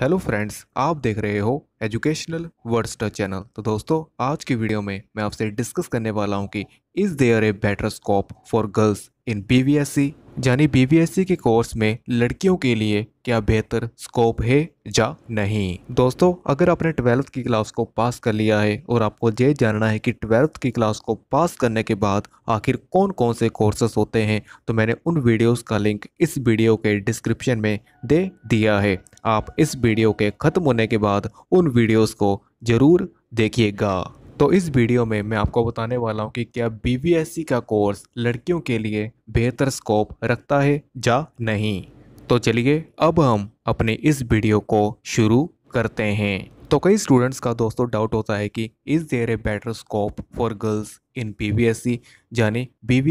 hello friends आप देख रहे हो एजुकेशनल वर्डस्टर चैनल तो दोस्तों आज की वीडियो में मैं आपसे डिस्कस करने वाला हूं कि is there a better scope for girls in BVSc यानी बीबीएससी के कोर्स में लड़कियों के लिए क्या बेहतर स्कोप है या नहीं दोस्तों अगर आपने ट्वेल्थ की क्लास को पास कर लिया है और आपको ये जानना है कि ट्वेल्थ की क्लास को पास करने के बाद आखिर कौन कौन से कोर्सेस होते हैं तो मैंने उन वीडियोस का लिंक इस वीडियो के डिस्क्रिप्शन में दे दिया है आप इस वीडियो के ख़त्म होने के बाद उन वीडियोस को ज़रूर देखिएगा तो इस वीडियो में मैं आपको बताने वाला हूं कि क्या बीवीएससी का कोर्स लड़कियों के लिए बेहतर स्कोप रखता है या नहीं तो चलिए अब हम अपने इस वीडियो को शुरू करते हैं तो कई स्टूडेंट्स का दोस्तों डाउट होता है कि is there a better scope for girls in C यानी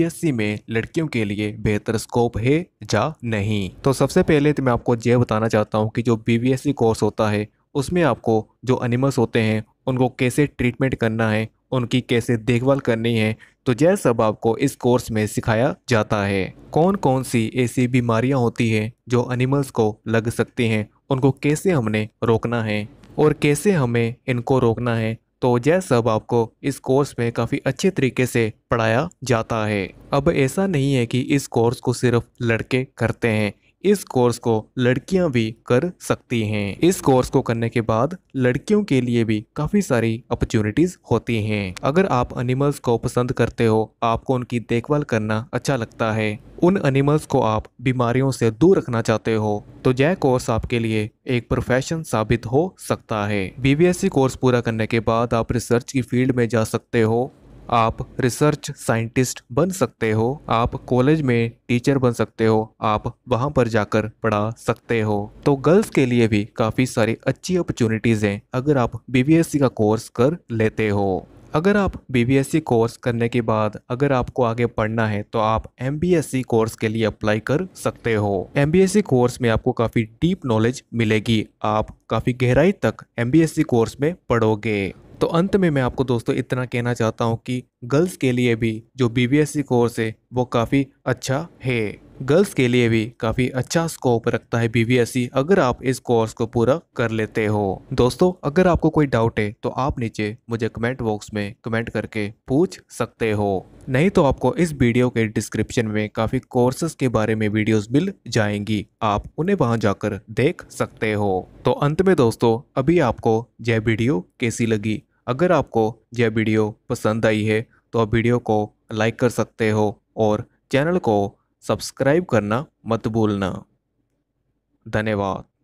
सी में लड़कियों के लिए बेहतर स्कोप है या नहीं तो सबसे पहले तो मैं आपको यह बताना चाहता हूँ कि जो सी कोर्स होता है उसमें आपको जो एनिमल्स होते हैं उनको कैसे ट्रीटमेंट करना है उनकी कैसे देखभाल करनी है तो यह सब आपको इस कोर्स में सिखाया जाता है कौन कौन सी ऐसी बीमारियां होती हैं जो एनिमल्स को लग सकती हैं उनको कैसे हमने रोकना है और कैसे हमें इनको रोकना है तो यह सब आपको इस कोर्स में काफ़ी अच्छे तरीके से पढ़ाया जाता है अब ऐसा नहीं है कि इस कोर्स को सिर्फ लड़के करते हैं इस कोर्स को लड़कियां भी कर सकती हैं इस कोर्स को करने के बाद लड़कियों के लिए भी काफ़ी सारी अपॉर्चुनिटीज़ होती हैं अगर आप एनिमल्स को पसंद करते हो आपको उनकी देखभाल करना अच्छा लगता है उन एनिमल्स को आप बीमारियों से दूर रखना चाहते हो तो यह कोर्स आपके लिए एक प्रोफेशन साबित हो सकता है बीबीएससी कोर्स पूरा करने के बाद आप रिसर्च की फील्ड में जा सकते हो आप रिसर्च साइंटिस्ट बन सकते हो आप कॉलेज में टीचर बन सकते हो आप वहाँ पर जाकर पढ़ा सकते हो तो गर्ल्स के लिए भी काफ़ी सारी अच्छी अपॉर्चुनिटीज़ हैं अगर आप बी का कोर्स कर लेते हो अगर आप बीबीएससी कोर्स करने के बाद अगर आपको आगे पढ़ना है तो आप एम कोर्स के लिए अप्लाई कर सकते हो एम कोर्स में आपको काफ़ी डीप नॉलेज मिलेगी आप काफ़ी गहराई तक एम कोर्स में पढ़ोगे तो अंत में मैं आपको दोस्तों इतना कहना चाहता हूँ कि गर्ल्स के लिए भी जो बी कोर्स है वो काफ़ी अच्छा है गर्ल्स के लिए भी काफ़ी अच्छा स्कोप रखता है सी अगर आप इस कोर्स को पूरा कर लेते हो दोस्तों अगर आपको कोई डाउट है तो आप नीचे मुझे कमेंट बॉक्स में कमेंट करके पूछ सकते हो नहीं तो आपको इस वीडियो के डिस्क्रिप्शन में काफ़ी कोर्सेज के बारे में वीडियोस मिल जाएंगी आप उन्हें वहां जाकर देख सकते हो तो अंत में दोस्तों अभी आपको यह वीडियो कैसी लगी अगर आपको यह वीडियो पसंद आई है तो आप वीडियो को लाइक कर सकते हो और चैनल को सब्सक्राइब करना मत भूलना धन्यवाद